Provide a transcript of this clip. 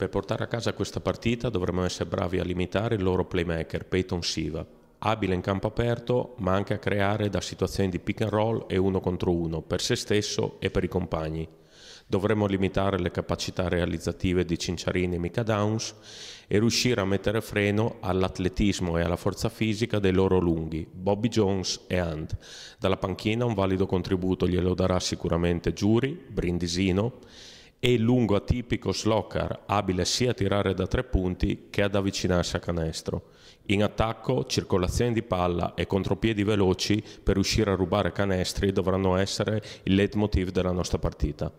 Per portare a casa questa partita dovremmo essere bravi a limitare il loro playmaker Peyton Siva, abile in campo aperto ma anche a creare da situazioni di pick and roll e uno contro uno per se stesso e per i compagni. Dovremmo limitare le capacità realizzative di Cinciarini e Mica Downs e riuscire a mettere freno all'atletismo e alla forza fisica dei loro lunghi, Bobby Jones e Hunt. Dalla panchina un valido contributo glielo darà sicuramente Giuri, Brindisino e il lungo atipico Slocar, abile sia a tirare da tre punti che ad avvicinarsi a canestro. In attacco, circolazione di palla e contropiedi veloci per riuscire a rubare canestri dovranno essere il leitmotiv della nostra partita.